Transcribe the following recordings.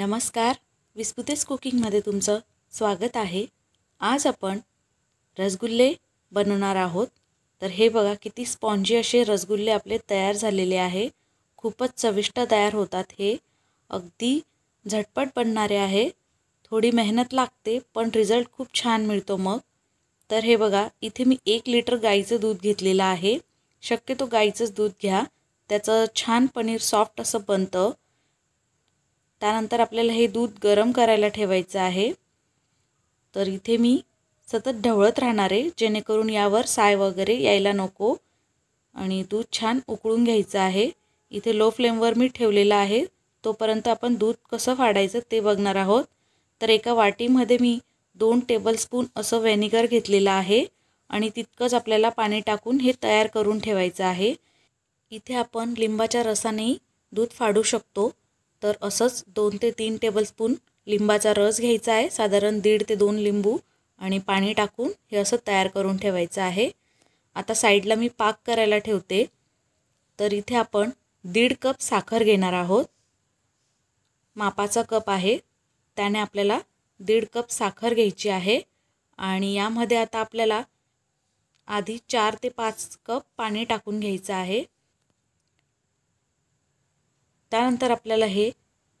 नमस्कार विस्पुतेस कुकिंगमध्ये तुमचं स्वागत आहे आज आपण रसगुल्ले बनवणार आहोत तर हे बघा किती स्पॉन्जी असे रसगुल्ले आपले तयार झालेले आहे खूपच चविष्ट तयार होतात हे अगदी झटपट बनणारे आहे थोडी मेहनत लागते पण रिझल्ट खूप छान मिळतो मग तर हे बघा इथे मी एक लिटर गाईचं दूध घेतलेलं आहे शक्यतो गाईचंच दूध घ्या त्याचं छान पनीर सॉफ्ट असं बनतं त्यानंतर आपल्याला हे दूध गरम करायला ठेवायचं आहे तर इथे मी सतत ढवळत राहणार आहे जेणेकरून यावर साय वगैरे यायला नको आणि दूध छान उकळून घ्यायचं आहे इथे लो फ्लेमवर मी ठेवलेलं आहे तोपर्यंत आपण दूध कसं फाडायचं ते बघणार आहोत तर एका वाटीमध्ये मी दोन टेबलस्पून असं व्हॅनिगर घेतलेलं आहे आणि तितकंच आपल्याला पाणी टाकून हे तयार करून ठेवायचं आहे इथे आपण लिंबाच्या रसाने दूध फाडू शकतो तर असंच दोन ते तीन टेबलस्पून लिंबाचा रस घ्यायचा आहे साधारण दीड ते दोन लिंबू आणि पाणी टाकून हे असं तयार करून ठेवायचं आहे आता साईडला मी पाक करायला ठेवते तर इथे आपण दीड कप साखर घेणार आहोत मापाचा कप आहे त्याने आपल्याला दीड कप साखर घ्यायची आहे आणि यामध्ये आता आपल्याला आधी चार ते पाच कप पाणी टाकून घ्यायचं आहे त्यानंतर आपल्याला हे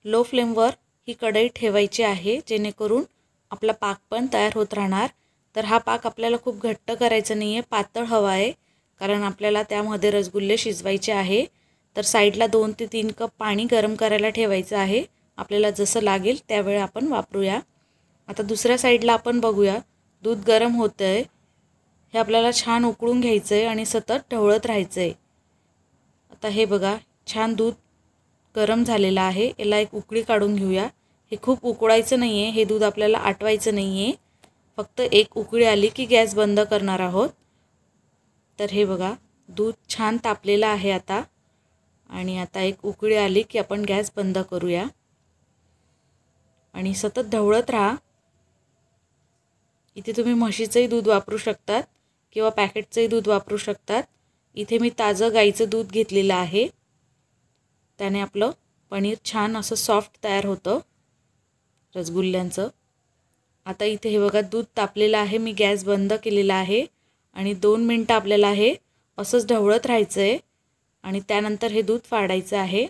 लो फ्लेमवर ही कढई ठेवायची आहे जेणेकरून आपला पाक पण तयार होत राहणार तर हा पाक आपल्याला खूप घट्ट करायचा नाही आहे पातळ हवा आहे कारण आपल्याला त्यामध्ये रसगुल्ले शिजवायचे आहे तर साईडला दोन ते तीन कप पाणी गरम करायला ठेवायचं आहे आपल्याला जसं लागेल त्यावेळी आपण वापरूया आता दुसऱ्या साईडला आपण बघूया दूध गरम होतं आहे हे आपल्याला छान उकळून घ्यायचं आहे आणि सतत ढवळत राहायचं आहे आता हे बघा छान दूध गरम झालेला आहे याला एक उकळी काढून घेऊया हे खूप उकळायचं नाही आहे हे दूध आपल्याला आटवायचं नाही आहे फक्त एक उकळी आली की गॅस बंद करणार आहोत तर हे बघा दूध छान तापलेलं आहे आता आणि आता एक उकळी आली की आपण गॅस बंद करूया आणि सतत ढवळत राहा इथे तुम्ही म्हशीचंही दूध वापरू शकतात किंवा पॅकेटचंही दूध वापरू शकतात इथे मी ताजं गाईचं दूध घेतलेलं आहे त्याने आपलं पनीर छान असं सॉफ्ट तयार होतं रसगुल्ल्यांचं आता इथे हे बघा दूध तापलेलं आहे मी गॅस बंद केलेला आहे आणि दोन मिनटं आपल्याला हे असंच ढवळत राहायचं आहे आणि त्यानंतर हे दूध फाडायचं आहे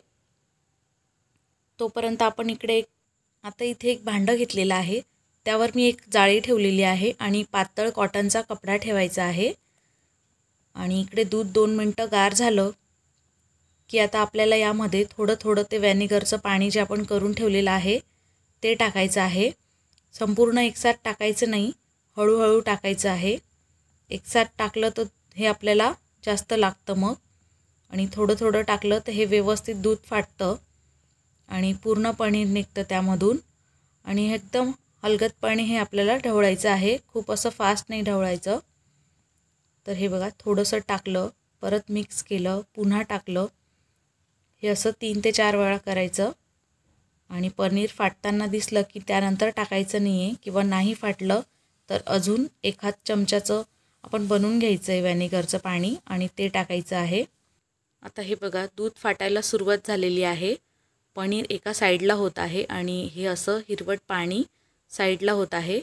तोपर्यंत आपण इकडे एक आता इथे एक भांडं घेतलेलं आहे त्यावर मी एक जाळी ठेवलेली आहे आणि पातळ कॉटनचा कपडा ठेवायचा आहे आणि इकडे दूध दोन मिनटं गार झालं की आता आपल्याला यामध्ये थोडं थोडं ते व्हॅनिगरचं पाणी जे आपण करून ठेवलेलं आहे ते टाकायचं आहे संपूर्ण एकसाथ टाकायचं नाही हळूहळू टाकायचं आहे एकसाथ टाकलं तर हे आपल्याला जास्त लागतं मग आणि थोडं थोडं टाकलं तर हे व्यवस्थित दूध फाटतं आणि पूर्ण पनीर निघतं त्यामधून आणि एकदम हलगत पाणी हे आपल्याला ढवळायचं आहे खूप असं फास्ट नाही ढवळायचं तर हे बघा थोडंसं टाकलं परत मिक्स केलं पुन्हा टाकलं हे असं तीन ते चार वेळा करायचं आणि पनीर फाटताना दिसलं की त्यानंतर टाकायचं नाही आहे किंवा नाही फाटलं तर अजून एखाद चमच्याचं आपण बनवून घ्यायचं आहे व्हॅनिगरचं पाणी आणि ते टाकायचं आहे आता हे बघा दूध फाटायला सुरुवात झालेली आहे पनीर एका साईडला होत आहे आणि हे असं हिरवट पाणी साईडला होत आहे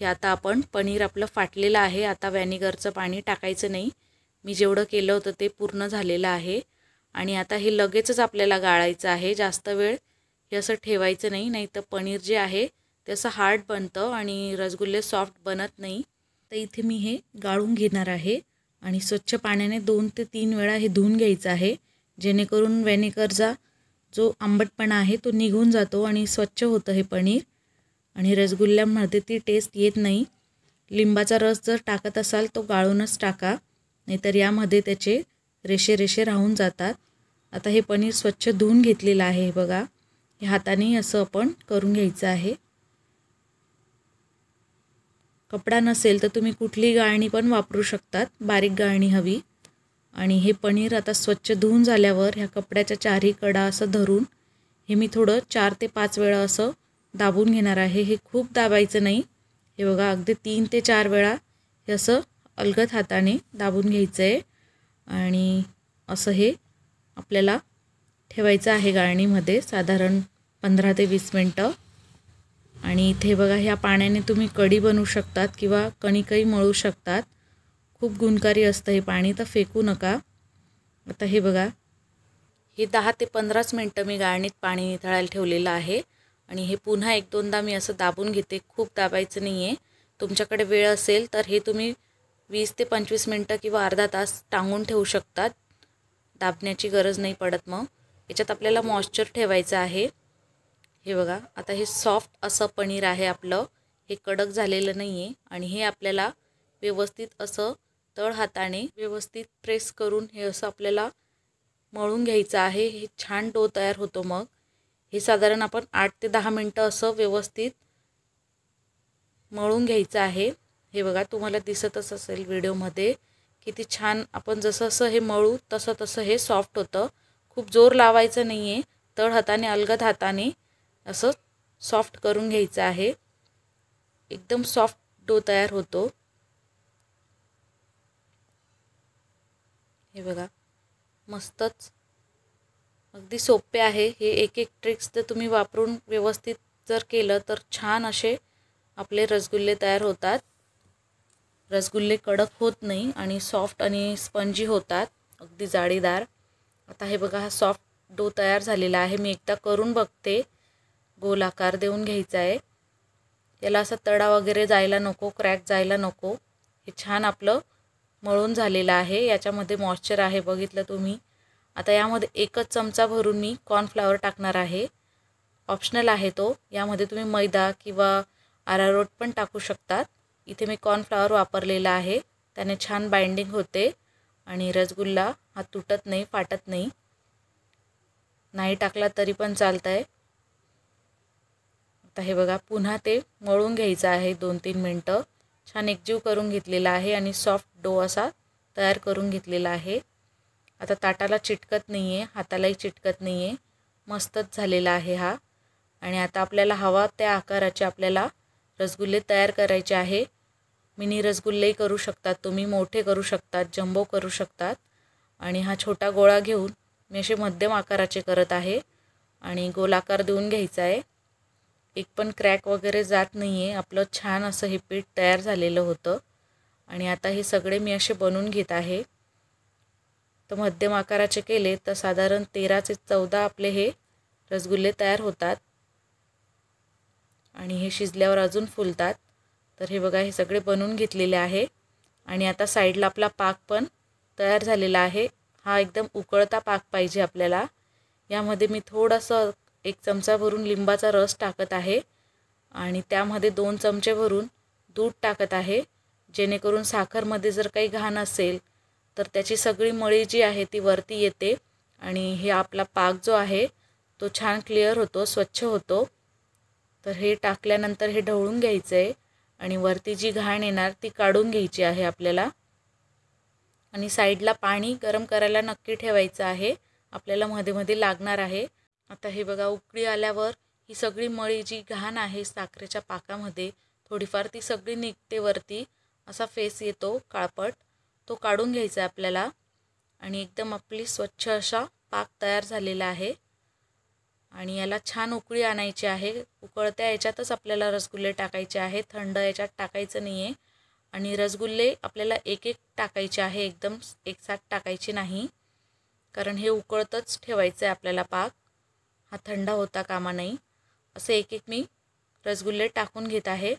हे आता आपण पनीर आपलं फाटलेलं आहे आता व्हॅनिगरचं पाणी टाकायचं नाही मी जेवढं केलं होतं ते पूर्ण झालेलं आहे आणि आता हे लगेचच आपल्याला गाळायचं आहे जास्त वेळ हे असं ठेवायचं नाही नाही तर पनीर जे आहे ते असं हार्ड बनतं आणि रसगुल्ले सॉफ्ट बनत नाही तर इथे मी हे गाळून घेणार आहे आणि स्वच्छ पाण्याने दोन ते तीन वेळा हे धुवून घ्यायचं आहे जेणेकरून वेनेकरचा जो आंबटपणा आहे तो निघून जातो आणि स्वच्छ होतं हे पनीर आणि रसगुल्ल्यामध्ये ती टेस्ट येत नाही लिंबाचा रस जर टाकत असाल तो गाळूनच टाका नाहीतर यामध्ये त्याचे रेषे रेषे राहून जातात आता हे पनीर स्वच्छ धुवून घेतलेलं आहे बघा हे हाताने असं आपण करून घ्यायचं आहे कपडा नसेल तर तुम्ही कुठली गाळणी पण वापरू शकतात बारीक गाळणी हवी आणि हे पनीर आता स्वच्छ धुवून झाल्यावर ह्या कपड्याच्या चारही कडा असं धरून हे मी थोडं चार ते पाच वेळा असं दाबून घेणार आहे हे खूप दाबायचं नाही हे बघा अगदी तीन ते चार वेळा हे असं अलगत हाताने दाबून घ्यायचं आहे आणि असं हे आपल्याला ठेवायचं आहे गाळणीमध्ये साधारण पंधरा ते वीस मिनटं आणि इथे बघा ह्या पाण्याने तुम्ही कडी बनवू शकतात किंवा कणिकही मळू शकतात खूप गुणकारी असतं हे पाणी तर फेकू नका आता हे बघा हे दहा ते पंधराच मिनटं मी गाळणीत पाणी निथळायला ठेवलेलं आहे आणि हे पुन्हा एक दोनदा मी असं दाबून घेते खूप दाबायचं नाही आहे तुमच्याकडे वेळ असेल तर हे तुम्ही वीस ते पंचवीस मिनटं किंवा अर्धा तास टांगून ठेवू शकतात दाबण्याची गरज नाही पडत मग याच्यात आपल्याला मॉइश्चर ठेवायचं आहे हे बघा आता हे सॉफ्ट असं पनीर आहे आपलं हे कडक झालेलं नाही आहे आणि हे आपल्याला व्यवस्थित असं तळ हाताने व्यवस्थित प्रेस करून हे असं आपल्याला मळून घ्यायचं आहे हे छान डो तयार होतो मग हे साधारण आपण आठ ते दहा मिनटं असं व्यवस्थित मळून घ्यायचं आहे हे बघा तुम्हाला दिसतच असेल व्हिडिओमध्ये किती छान आपण जसं असं हे मळू तसं तसं हे सॉफ्ट होतं खूप जोर लावायचं नाही आहे तळ हाताने अलगद हाताने असं सॉफ्ट करून घ्यायचं आहे एकदम सॉफ्ट डो तयार होतो हे बघा मस्तच अगदी सोपे आहे हे एक एक ट्रिक्स जर तुम्ही वापरून व्यवस्थित जर केलं तर छान असे आपले रसगुल्ले तयार होतात रसगुल्ले कडक होत नाही आणि सॉफ्ट आणि स्पंजी होतात अगदी जाळीदार आता हे बघा हा सॉफ्ट डो तयार झालेला आहे मी एकदा करून बघते गोल आकार देऊन घ्यायचा आहे याला असा तडा वगैरे जायला नको क्रॅक जायला नको हे छान आपलं मळून झालेलं आहे याच्यामध्ये मॉइश्चर आहे बघितलं तुम्ही आता यामध्ये एकच चमचा भरून मी कॉर्नफ्लावर टाकणार आहे ऑप्शनल आहे तो यामध्ये तुम्ही मैदा किंवा आरारोट पण टाकू शकतात इथे मी कॉर्नफ्लावर वापरलेला आहे त्याने छान बाइंडिंग होते आणि रसगुल्ला हा तुटत नाही फाटत नाही नाही टाकला तरी पण चालतं आहे आता हे बघा पुन्हा ते मळून घ्यायचं आहे दोन तीन मिनटं छान एकजीव करून घेतलेला आहे आणि सॉफ्ट डो असा तयार करून घेतलेला आहे आता ताटाला चिटकत नाही आहे हातालाही चिटकत नाही आहे मस्तच झालेला आहे हा आणि आता आपल्याला हवा त्या आकाराचे आपल्याला रसगुल्ले तयार करायचे आहे मिनी रसगुल्लेही करू शकतात तुम्ही मोठे करू शकतात जम्बो करू शकतात आणि हा छोटा गोळा घेऊन मी असे मध्यम आकाराचे करत आहे आणि गोलाकार देऊन घ्यायचा आहे एक पण क्रॅक वगैरे जात नाही आहे आपलं छान असं हे पीठ तयार झालेलं होतं आणि आता हे सगळे मी असे बनवून घेत आहे तर मध्यम आकाराचे केले तर साधारण तेरा ते चौदा आपले हे रसगुल्ले तयार होतात आणि हे शिजल्यावर अजून फुलतात तर हे बघा हे सगळे बनवून घेतलेले आहे आणि आता साईडला आपला पाक पण तयार झालेला आहे हा एकदम उकळता पाक पाहिजे आपल्याला यामध्ये मी थोडंसं एक चमचा भरून लिंबाचा रस टाकत आहे आणि त्यामध्ये दोन चमचे भरून दूध टाकत आहे जेणेकरून साखरमध्ये जर काही घाण असेल तर त्याची सगळी मळी जी आहे ती वरती येते आणि हे आपला पाक जो आहे तो छान क्लिअर होतो स्वच्छ होतो तर हे टाकल्यानंतर हे ढवळून घ्यायचं आहे आणि वरती जी घाण येणार ती काढून घ्यायची आहे आपल्याला आणि साईडला पाणी गरम करायला नक्की ठेवायचं आहे आपल्याला मध्ये मध्ये लागणार आहे आता हे बघा उकळी आल्यावर ही सगळी मळी जी घाण आहे साखरेच्या पाकामध्ये थोडीफार ती सगळी निघते वरती असा फेस येतो काळपट तो काढून घ्यायचा आहे आपल्याला आणि एकदम आपली स्वच्छ अशा पाक तयार झालेला आहे आणि याला छान उकळी आणायची आहे उकळत्या याच्यातच आपल्याला रसगुल्ले टाकायचे आहे थंड याच्यात टाकायचं नाही आहे आणि रसगुल्ले आपल्याला एक एक टाकायचे आहे एकदम एक साथ टाकायचे नाही कारण हे उकळतच ठेवायचं आहे आपल्याला पाक हा थंड होता कामा नाही असे एक एक मी रसगुल्ले टाकून घेत आहे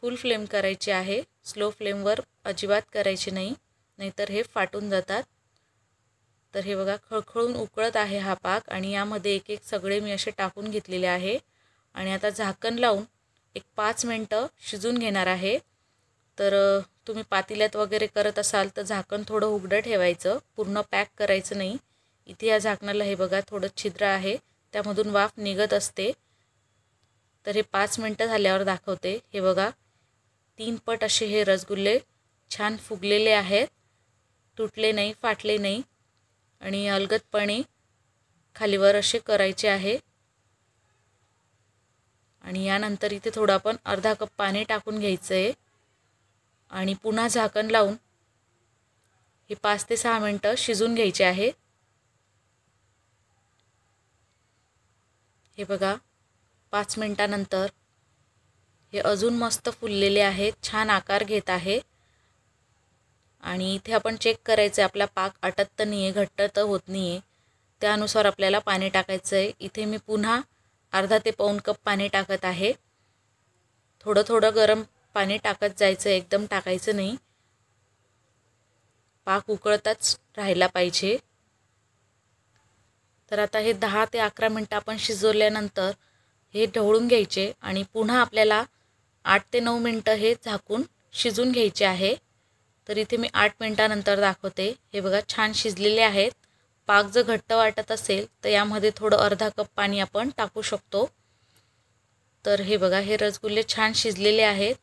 फुल फ्लेम करायची आहे स्लो फ्लेमवर अजिबात करायची नाही नाहीतर हे फाटून जातात तर हे बघा खळखळून उकळत आहे हा पाक आणि यामध्ये एक एक सगळे मी असे टाकून घेतलेले आहे आणि आता झाकण लावून एक पाच मिनटं शिजून घेणार आहे तर तुम्ही पातेल्यात वगैरे करत असाल तर झाकण थोडं उघडं ठेवायचं पूर्ण पॅक करायचं नाही इथे या झाकणाला हे बघा थोडं छिद्र आहे त्यामधून वाफ निघत असते तर हे पाच मिनटं झाल्यावर दाखवते हे बघा तीन पट असे हे रसगुल्ले छान फुगलेले आहेत तुटले नाही फाटले नाही आणि अलगदपणे खालीवर असे करायचे आहे आणि यानंतर इथे थोडं आपण अर्धा कप पाणी टाकून घ्यायचं आहे आणि पुन्हा झाकण लावून हे पाच ते सहा मिनटं शिजून घ्यायचे आहे हे बघा पाच मिनटानंतर हे अजून मस्त फुललेले आहेत छान आकार घेत आहे आणि इथे आपण चेक करायचं आहे आपला पाक अटत तर नाही आहे घट्ट तर होत नाही आहे त्यानुसार आपल्याला पाणी टाकायचं आहे इथे मी पुन्हा अर्धा ते पाऊन कप पाणी टाकत आहे थोडं थोडं गरम पाणी टाकत जायचं एकदम टाकायचं नाही पाक उकळताच राहायला पाहिजे तर आता हे दहा ते अकरा मिनटं आपण शिजवल्यानंतर हे ढवळून घ्यायचे आणि पुन्हा आपल्याला आठ ते नऊ मिनटं हे झाकून शिजून घ्यायचे आहे तर इथे मी आठ मिनटानंतर दाखवते हे बघा छान शिजलेले आहेत पाक जर घट्ट वाटत असेल तर यामध्ये थोडं अर्धा कप पाणी आपण टाकू शकतो तर हे बघा हे रसगुल्ले छान शिजलेले आहेत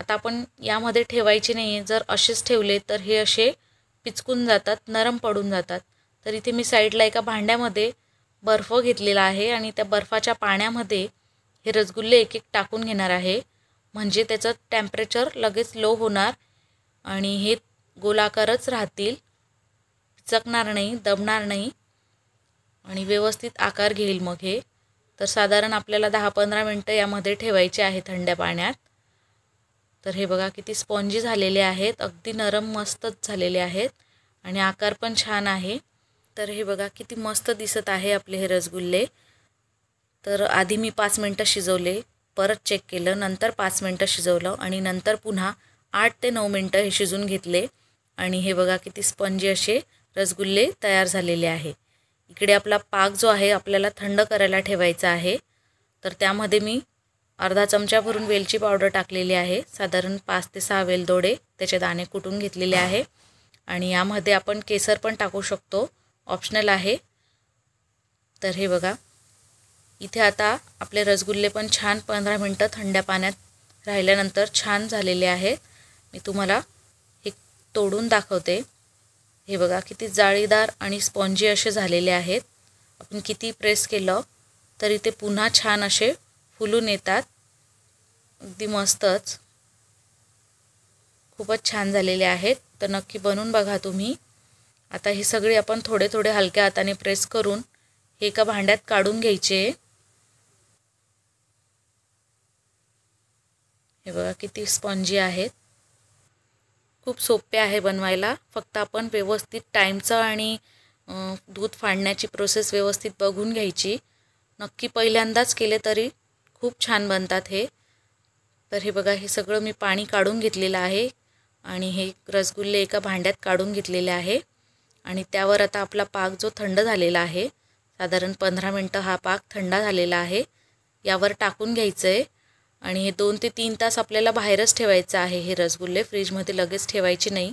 आता आपण यामध्ये ठेवायचे नाही जर असेच ठेवले तर हे असे पिचकून जातात नरम पडून जातात तर इथे मी साईडला एका भांड्यामध्ये बर्फ घेतलेला आहे आणि त्या बर्फाच्या पाण्यामध्ये हे रसगुल्ले एक एक टाकून घेणार आहे म्हणजे त्याचं टेम्परेचर लगेच लो होणार आणि हे गोलाकारच राहतील चकणार नाही दबणार नाही आणि व्यवस्थित आकार घेईल मग हे तर साधारण आपल्याला दहा पंधरा मिनटं यामध्ये ठेवायचे आहे थंड पाण्यात तर हे बघा किती स्पॉन्जी झालेले आहेत अगदी नरम मस्तच झालेले आहेत आणि आकार पण छान आहे तर हे बघा किती मस्त दिसत आहे आपले हे रसगुल्ले तर आधी मी पाच मिनटं शिजवले परत चेक केलं नंतर पाच मिनटं शिजवलं आणि नंतर पुन्हा आठ ते नऊ मिनटं हे शिजून घेतले आणि हे बघा किती स्पंजी असे रसगुल्ले तयार झालेले आहे इकडे आपला पाक जो आहे आपल्याला थंड करायला ठेवायचा आहे तर त्यामध्ये मी अर्धा चमचा भरून वेलची पावडर टाकलेली आहे साधारण पाच ते सहा वेलदोडे त्याचे दाणे कुटून घेतलेले आहे आणि यामध्ये आपण केसर पण टाकू शकतो ऑप्शनल आहे तर हे बघा इथे आता आपले रसगुल्ले पण छान पंधरा मिनटं थंड्या पाण्यात राहिल्यानंतर छान झालेले आहेत मी तुम्हाला हे तोडून दाखवते हे बघा किती जाळीदार आणि स्पॉन्जी असे झालेले आहेत आपण किती प्रेस केलं तरी ते पुन्हा छान असे फुलून येतात अगदी मस्तच खूपच छान झालेले आहेत तर नक्की बनवून बघा तुम्ही आता हे सगळे आपण थोडे थोडे हलक्या हाताने प्रेस करून हे एका भांड्यात काढून घ्यायचे हे बघा किती स्पॉन्जी आहेत खूप सोपे आहे बनवायला फक्त आपण व्यवस्थित टाईमचं आणि दूध फाडण्याची प्रोसेस व्यवस्थित बघून घ्यायची नक्की पहिल्यांदाच केले तरी खूप छान बनतात हे तर हे बघा हे सगळं मी पाणी काढून घेतलेलं आहे आणि हे रसगुल्ले एका भांड्यात काढून घेतलेले आहे आणि त्यावर आता आपला पाक जो थंड झालेला आहे साधारण पंधरा मिनटं हा पाक थंडा झालेला आहे यावर टाकून घ्यायचं आहे आणि हे दोन ते तीन तास आपल्याला बाहेरच ठेवायचं आहे हे रसगुल्ले फ्रीजमध्ये लगेच ठेवायचे नाही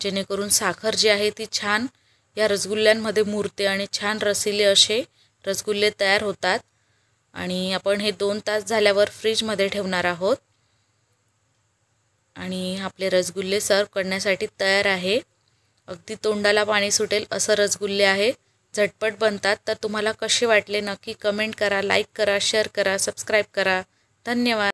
जेणेकरून साखर जी आहे ती छान या रसगुल्ल्यांमध्ये मुरते आणि छान रसिले असे रसगुल्ले तयार होतात आणि आपण हे दोन तास झाल्यावर फ्रीजमध्ये ठेवणार आहोत आणि आपले रसगुल्ले सर्व करण्यासाठी तयार आहे अगदी तोंडाला पाणी सुटेल असं रसगुल्ले आहे झटपट बनतात तर तुम्हाला कसे वाटले नक्की कमेंट करा लाईक करा शेअर करा सबस्क्राईब करा धन्यवाद